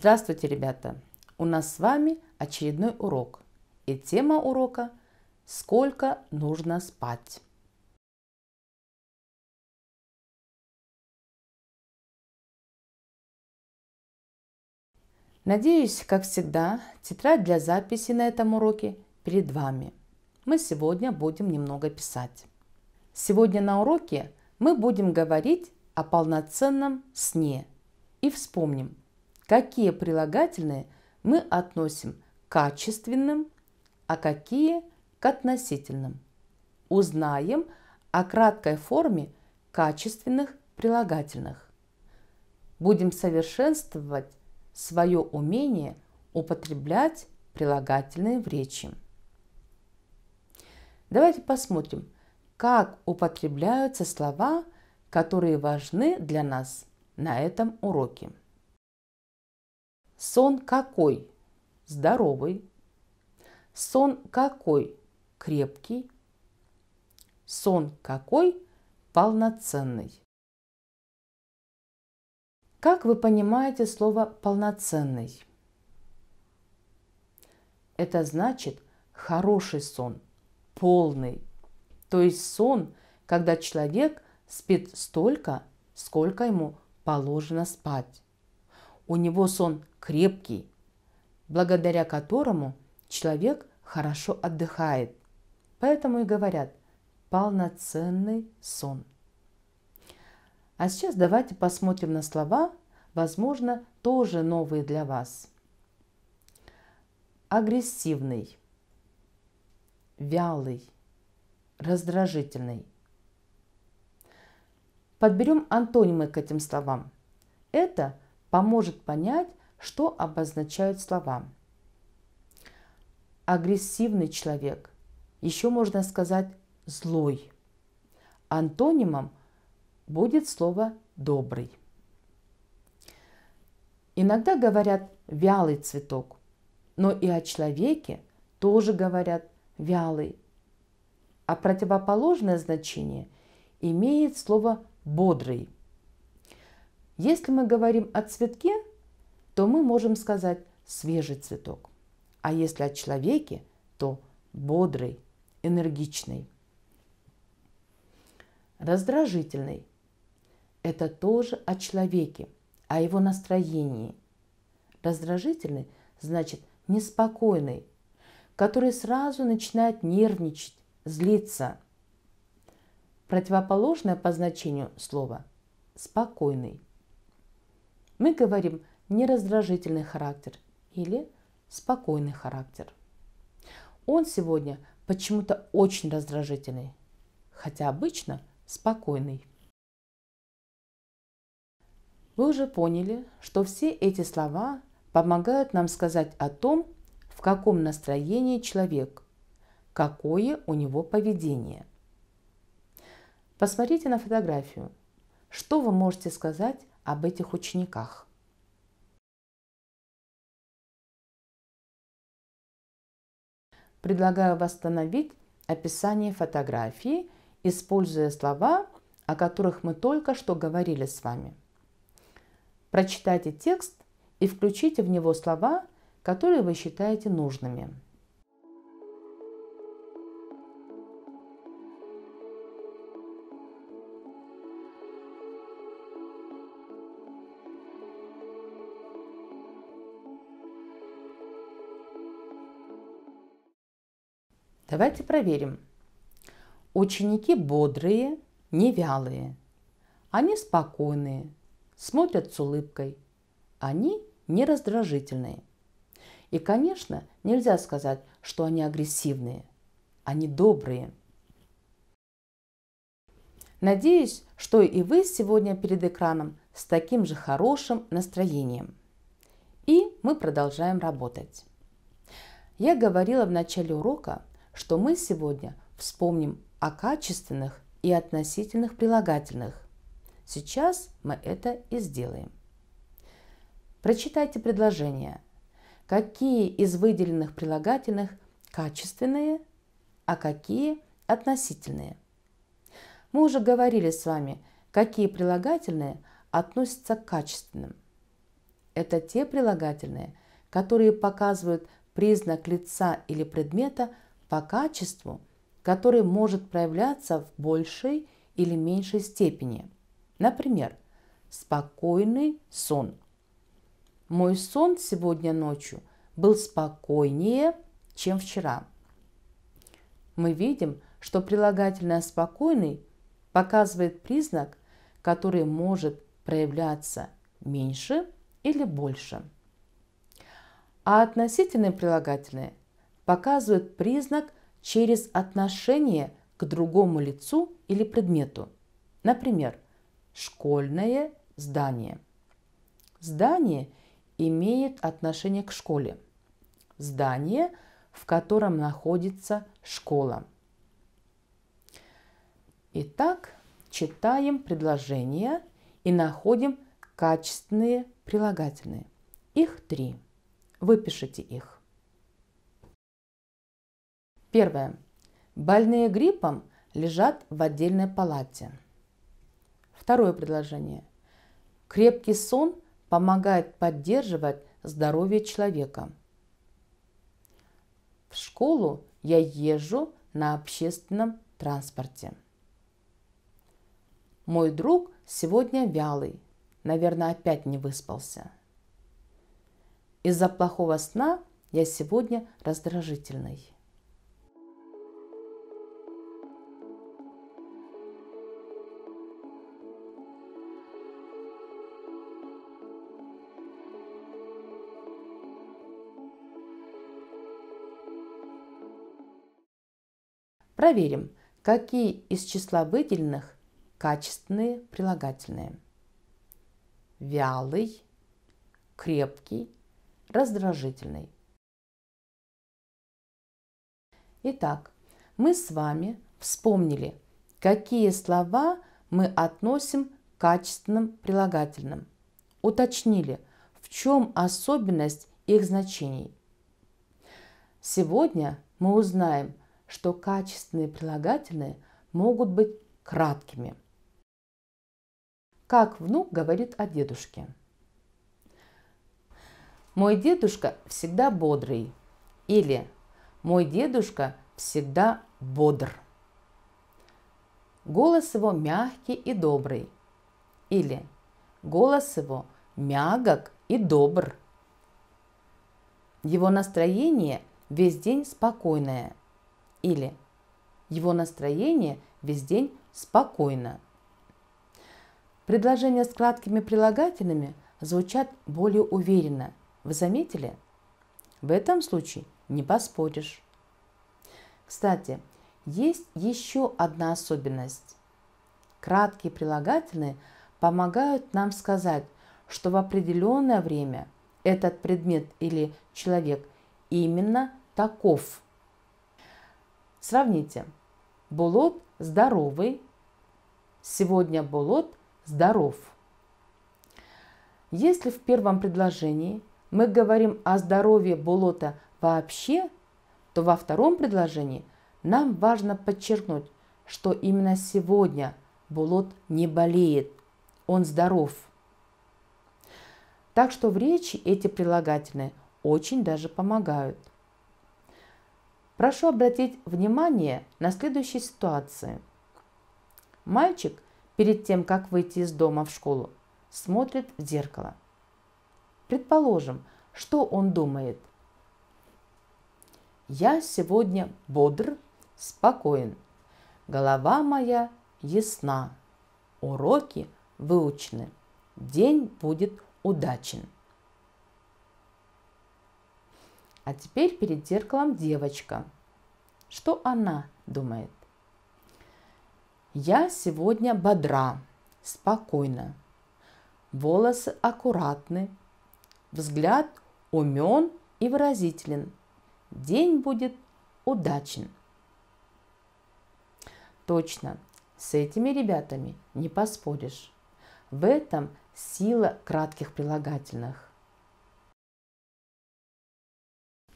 Здравствуйте, ребята! У нас с вами очередной урок. И тема урока – сколько нужно спать. Надеюсь, как всегда, тетрадь для записи на этом уроке перед вами. Мы сегодня будем немного писать. Сегодня на уроке мы будем говорить о полноценном сне и вспомним, Какие прилагательные мы относим к качественным, а какие к относительным. Узнаем о краткой форме качественных прилагательных. Будем совершенствовать свое умение употреблять прилагательные в речи. Давайте посмотрим, как употребляются слова, которые важны для нас на этом уроке. Сон какой? Здоровый. Сон какой? Крепкий. Сон какой? Полноценный. Как вы понимаете слово «полноценный»? Это значит хороший сон, полный. То есть сон, когда человек спит столько, сколько ему положено спать. У него сон крепкий, благодаря которому человек хорошо отдыхает. Поэтому и говорят полноценный сон. А сейчас давайте посмотрим на слова, возможно, тоже новые для вас. Агрессивный, вялый, раздражительный. Подберем антонимы к этим словам. Это поможет понять, что обозначают слова. Агрессивный человек, еще можно сказать злой. Антонимом будет слово «добрый». Иногда говорят «вялый цветок», но и о человеке тоже говорят «вялый». А противоположное значение имеет слово «бодрый», если мы говорим о цветке, то мы можем сказать свежий цветок. А если о человеке, то бодрый, энергичный. Раздражительный – это тоже о человеке, о его настроении. Раздражительный – значит неспокойный, который сразу начинает нервничать, злиться. Противоположное по значению слова – спокойный – мы говорим нераздражительный характер или спокойный характер. Он сегодня почему-то очень раздражительный, хотя обычно спокойный. Вы уже поняли, что все эти слова помогают нам сказать о том, в каком настроении человек, какое у него поведение. Посмотрите на фотографию. Что вы можете сказать об этих учениках. Предлагаю восстановить описание фотографии, используя слова, о которых мы только что говорили с вами. Прочитайте текст и включите в него слова, которые вы считаете нужными. Давайте проверим. Ученики бодрые, не вялые. Они спокойные, смотрят с улыбкой. Они не раздражительные. И, конечно, нельзя сказать, что они агрессивные. Они добрые. Надеюсь, что и вы сегодня перед экраном с таким же хорошим настроением. И мы продолжаем работать. Я говорила в начале урока, что мы сегодня вспомним о качественных и относительных прилагательных. Сейчас мы это и сделаем. Прочитайте предложение. Какие из выделенных прилагательных качественные, а какие относительные? Мы уже говорили с вами, какие прилагательные относятся к качественным. Это те прилагательные, которые показывают признак лица или предмета – по качеству, который может проявляться в большей или меньшей степени. Например, спокойный сон. Мой сон сегодня ночью был спокойнее, чем вчера. Мы видим, что прилагательное «спокойный» показывает признак, который может проявляться меньше или больше. А относительные прилагательные показывают признак через отношение к другому лицу или предмету. Например, школьное здание. Здание имеет отношение к школе. Здание, в котором находится школа. Итак, читаем предложение и находим качественные прилагательные. Их три. Выпишите их. Первое. Больные гриппом лежат в отдельной палате. Второе предложение. Крепкий сон помогает поддерживать здоровье человека. В школу я езжу на общественном транспорте. Мой друг сегодня вялый, наверное, опять не выспался. Из-за плохого сна я сегодня раздражительный. Проверим, какие из числа выделенных качественные прилагательные. Вялый, крепкий, раздражительный. Итак, мы с вами вспомнили, какие слова мы относим к качественным прилагательным. Уточнили, в чем особенность их значений. Сегодня мы узнаем, что качественные прилагательные могут быть краткими. Как внук говорит о дедушке. Мой дедушка всегда бодрый. Или мой дедушка всегда бодр. Голос его мягкий и добрый. Или голос его мягок и добр. Его настроение весь день спокойное – или его настроение весь день спокойно. Предложения с краткими прилагательными звучат более уверенно. Вы заметили? В этом случае не поспоришь. Кстати, есть еще одна особенность. Краткие прилагательные помогают нам сказать, что в определенное время этот предмет или человек именно таков – Сравните. Болот здоровый. Сегодня болот здоров. Если в первом предложении мы говорим о здоровье болота вообще, то во втором предложении нам важно подчеркнуть, что именно сегодня болот не болеет, он здоров. Так что в речи эти прилагательные очень даже помогают. Прошу обратить внимание на следующие ситуации. Мальчик перед тем, как выйти из дома в школу, смотрит в зеркало. Предположим, что он думает? Я сегодня бодр, спокоен. Голова моя ясна. Уроки выучены. День будет удачен. А теперь перед зеркалом девочка. Что она думает? Я сегодня бодра, спокойна. Волосы аккуратны. Взгляд умен и выразителен. День будет удачен. Точно, с этими ребятами не поспоришь. В этом сила кратких прилагательных.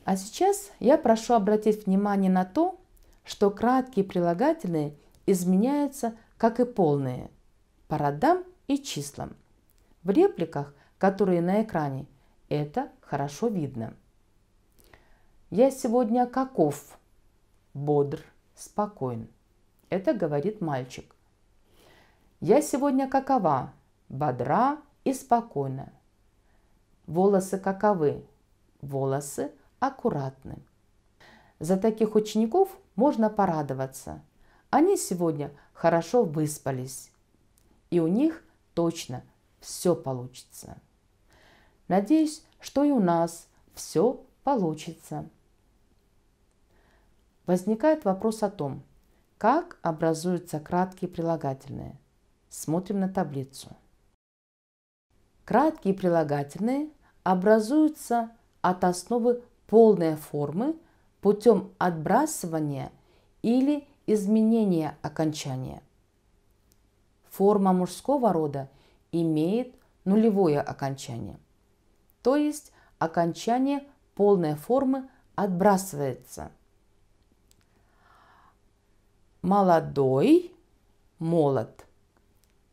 А сейчас я прошу обратить внимание на то, что краткие прилагательные изменяются, как и полные, по родам и числам. В репликах, которые на экране, это хорошо видно. «Я сегодня каков?» «Бодр, спокоен». Это говорит мальчик. «Я сегодня какова?» «Бодра и спокойна». «Волосы каковы?» «Волосы – аккуратны. За таких учеников можно порадоваться. Они сегодня хорошо выспались. И у них точно все получится. Надеюсь, что и у нас все получится. Возникает вопрос о том, как образуются краткие прилагательные. Смотрим на таблицу. Краткие прилагательные образуются от основы полной формы путем отбрасывания или изменения окончания. Форма мужского рода имеет нулевое окончание, то есть окончание полной формы отбрасывается. Молодой – молод,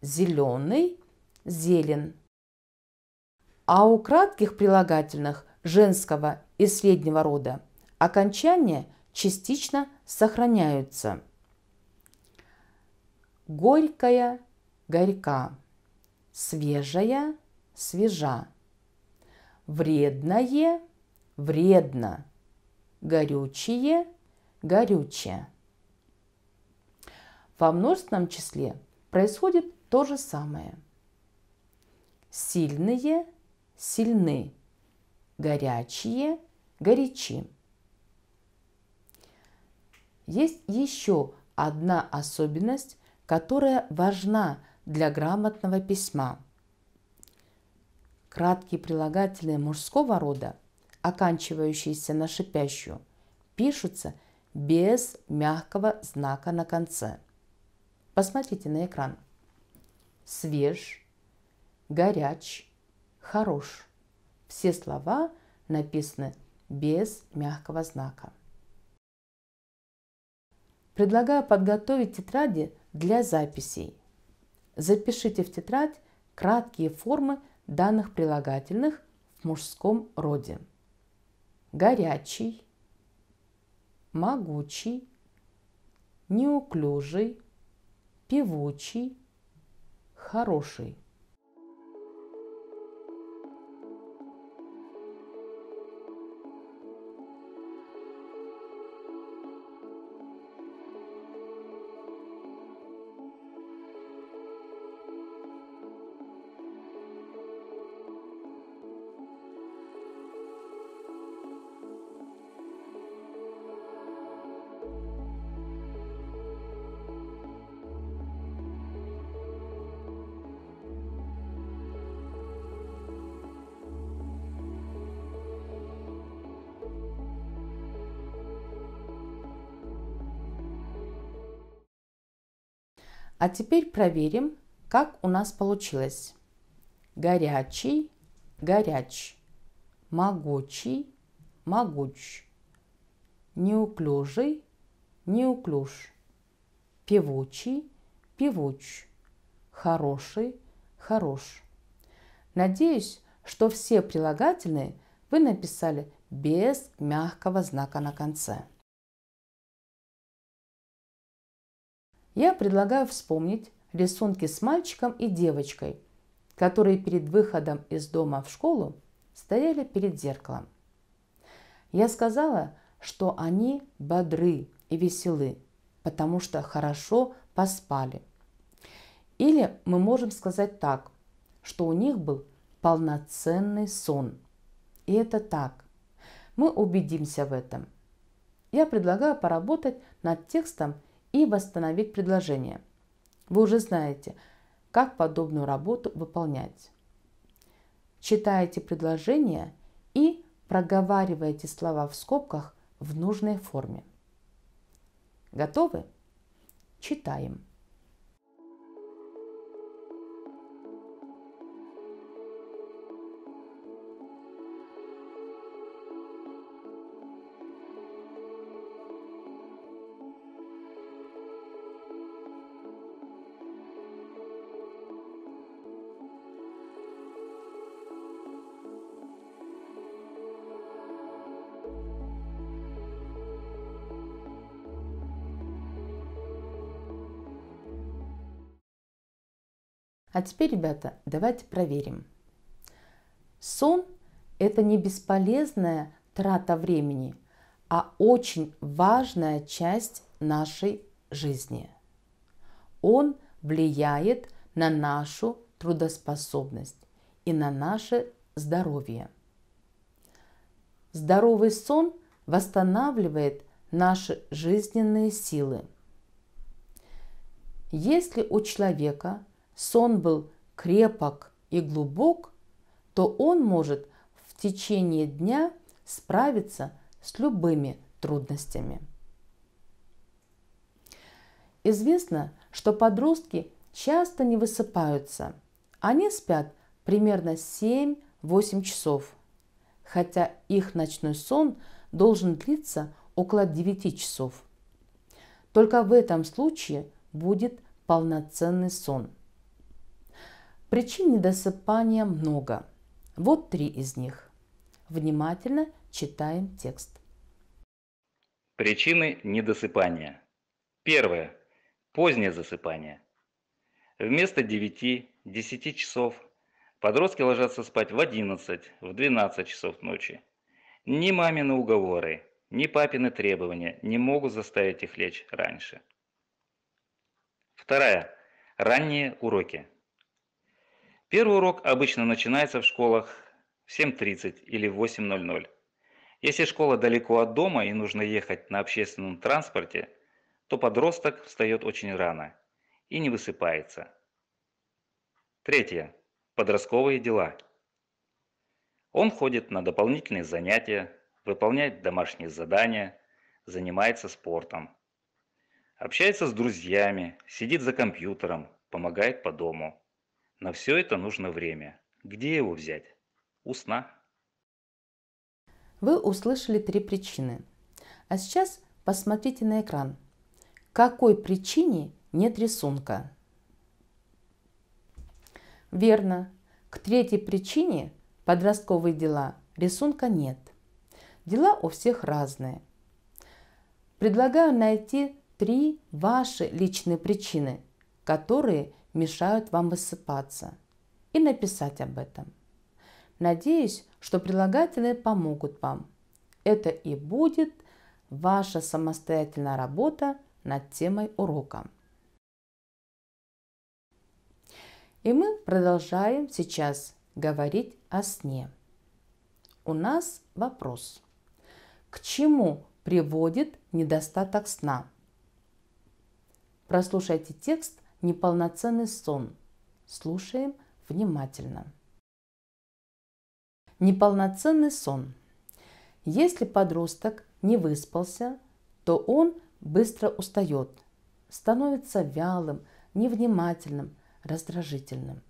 зеленый – зелен. А у кратких прилагательных женского и среднего рода. Окончания частично сохраняются. Горькая – горька, свежая – свежа, вредное – вредно, горючее – горючее. Во множественном числе происходит то же самое. Сильные – сильны, горячие – горячи. Есть еще одна особенность, которая важна для грамотного письма. Краткие прилагательные мужского рода, оканчивающиеся на шипящую, пишутся без мягкого знака на конце. Посмотрите на экран. Свеж, горяч, хорош. Все слова написаны без мягкого знака. Предлагаю подготовить тетради для записей. Запишите в тетрадь краткие формы данных прилагательных в мужском роде. Горячий, могучий, неуклюжий, певучий, хороший. А теперь проверим, как у нас получилось. Горячий, горяч. Могучий, могуч. Неуклюжий, неуклюж. Певучий, певуч. Хороший, хорош. Надеюсь, что все прилагательные вы написали без мягкого знака на конце. я предлагаю вспомнить рисунки с мальчиком и девочкой, которые перед выходом из дома в школу стояли перед зеркалом. Я сказала, что они бодры и веселы, потому что хорошо поспали. Или мы можем сказать так, что у них был полноценный сон. И это так. Мы убедимся в этом. Я предлагаю поработать над текстом и восстановить предложение. Вы уже знаете, как подобную работу выполнять. Читаете предложение и проговариваете слова в скобках в нужной форме. Готовы? Читаем. А теперь, ребята, давайте проверим. Сон – это не бесполезная трата времени, а очень важная часть нашей жизни. Он влияет на нашу трудоспособность и на наше здоровье. Здоровый сон восстанавливает наши жизненные силы. Если у человека сон был крепок и глубок, то он может в течение дня справиться с любыми трудностями. Известно, что подростки часто не высыпаются. Они спят примерно 7-8 часов, хотя их ночной сон должен длиться около 9 часов. Только в этом случае будет полноценный сон – Причин недосыпания много. Вот три из них. Внимательно читаем текст. Причины недосыпания. Первое. Позднее засыпание. Вместо 9-10 часов подростки ложатся спать в 11, в 12 часов ночи. Ни мамины уговоры, ни папины требования не могут заставить их лечь раньше. Вторая. Ранние уроки. Первый урок обычно начинается в школах в 7.30 или в 8.00. Если школа далеко от дома и нужно ехать на общественном транспорте, то подросток встает очень рано и не высыпается. Третье. Подростковые дела. Он ходит на дополнительные занятия, выполняет домашние задания, занимается спортом. Общается с друзьями, сидит за компьютером, помогает по дому. На все это нужно время. Где его взять? У сна. Вы услышали три причины. А сейчас посмотрите на экран. Какой причине нет рисунка? Верно. К третьей причине подростковые дела рисунка нет. Дела у всех разные. Предлагаю найти три ваши личные причины – которые мешают вам высыпаться, и написать об этом. Надеюсь, что прилагательные помогут вам. Это и будет ваша самостоятельная работа над темой урока. И мы продолжаем сейчас говорить о сне. У нас вопрос. К чему приводит недостаток сна? Прослушайте текст неполноценный сон. Слушаем внимательно. Неполноценный сон. Если подросток не выспался, то он быстро устает, становится вялым, невнимательным, раздражительным.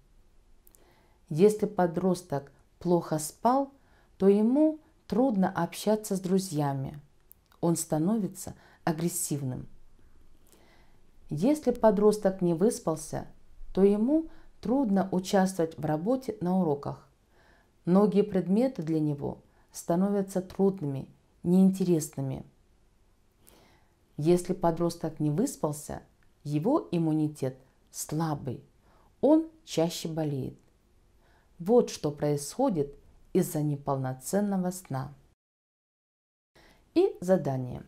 Если подросток плохо спал, то ему трудно общаться с друзьями. Он становится агрессивным – если подросток не выспался, то ему трудно участвовать в работе на уроках. Многие предметы для него становятся трудными, неинтересными. Если подросток не выспался, его иммунитет слабый, он чаще болеет. Вот что происходит из-за неполноценного сна. И задание.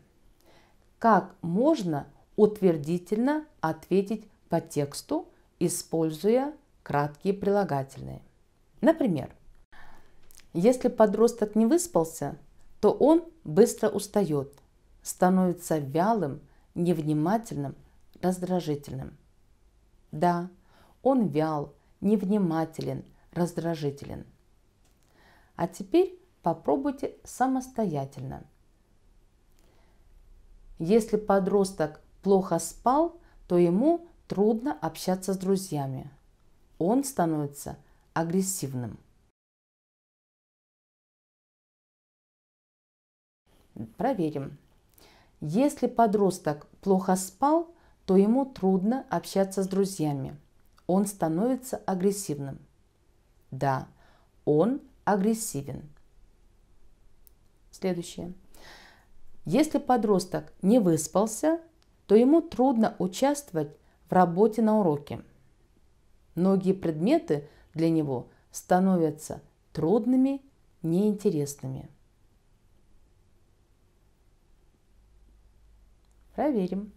Как можно утвердительно ответить по тексту, используя краткие прилагательные. Например, если подросток не выспался, то он быстро устает, становится вялым, невнимательным, раздражительным. Да, он вял, невнимателен, раздражителен. А теперь попробуйте самостоятельно. Если подросток плохо спал, то ему трудно общаться с друзьями. Он становится агрессивным. Проверим. Если подросток плохо спал, то ему трудно общаться с друзьями. Он становится агрессивным. Да, он агрессивен. Следующее. Если подросток не выспался, то ему трудно участвовать в работе на уроке. Многие предметы для него становятся трудными, неинтересными. Проверим.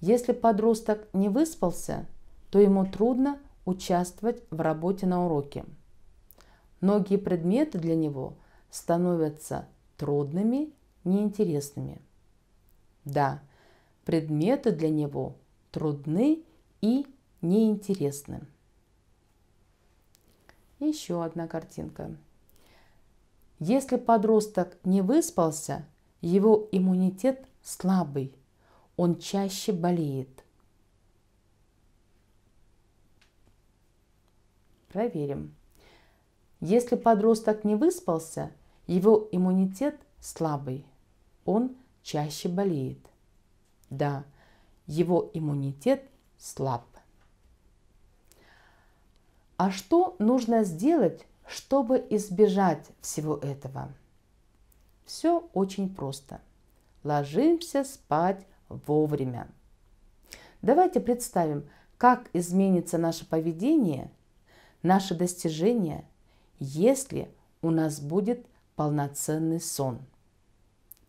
Если подросток не выспался, то ему трудно участвовать в работе на уроке. Многие предметы для него становятся трудными, неинтересными. Да, предметы для него трудны и неинтересны. Еще одна картинка. Если подросток не выспался, его иммунитет слабый, он чаще болеет. Проверим. Если подросток не выспался, его иммунитет слабый, он чаще болеет. Да, его иммунитет слаб. А что нужно сделать, чтобы избежать всего этого? Все очень просто. Ложимся спать вовремя. Давайте представим, как изменится наше поведение, наши достижения, если у нас будет полноценный сон.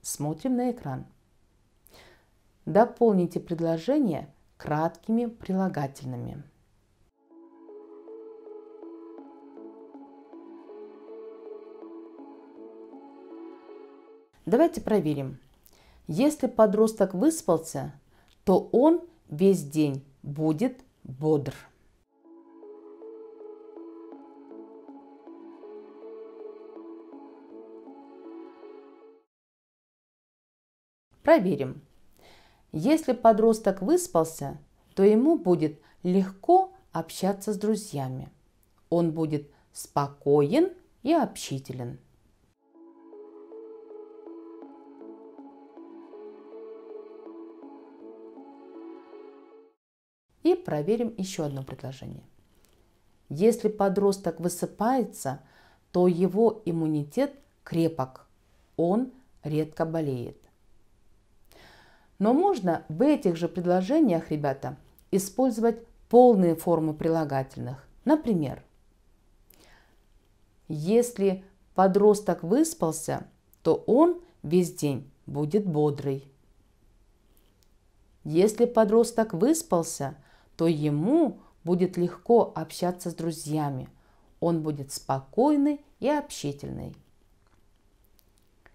Смотрим на экран. Дополните предложение краткими прилагательными. Давайте проверим. Если подросток выспался, то он весь день будет бодр. Проверим. Если подросток выспался, то ему будет легко общаться с друзьями. Он будет спокоен и общителен. И проверим еще одно предложение. Если подросток высыпается, то его иммунитет крепок, он редко болеет. Но можно в этих же предложениях, ребята, использовать полные формы прилагательных. Например, если подросток выспался, то он весь день будет бодрый. Если подросток выспался, то ему будет легко общаться с друзьями. Он будет спокойный и общительный.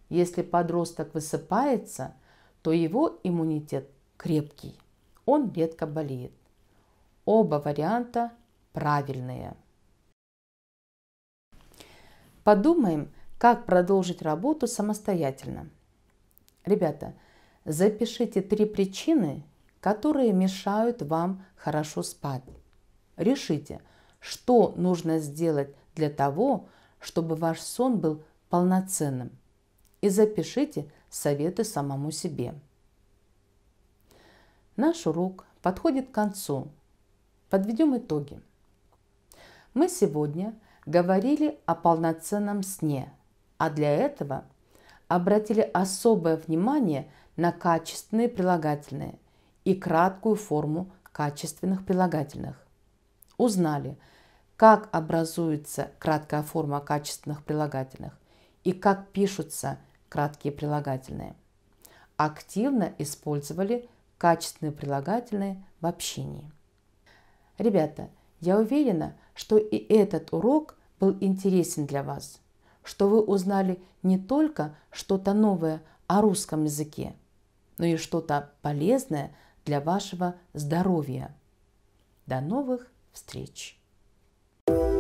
Если подросток высыпается – то его иммунитет крепкий, он редко болеет. Оба варианта правильные. Подумаем, как продолжить работу самостоятельно. Ребята, запишите три причины, которые мешают вам хорошо спать. Решите, что нужно сделать для того, чтобы ваш сон был полноценным. И запишите советы самому себе. Наш урок подходит к концу. Подведем итоги. Мы сегодня говорили о полноценном сне, а для этого обратили особое внимание на качественные прилагательные и краткую форму качественных прилагательных. Узнали, как образуется краткая форма качественных прилагательных и как пишутся – краткие прилагательные. Активно использовали качественные прилагательные в общении. Ребята, я уверена, что и этот урок был интересен для вас, что вы узнали не только что-то новое о русском языке, но и что-то полезное для вашего здоровья. До новых встреч! thank you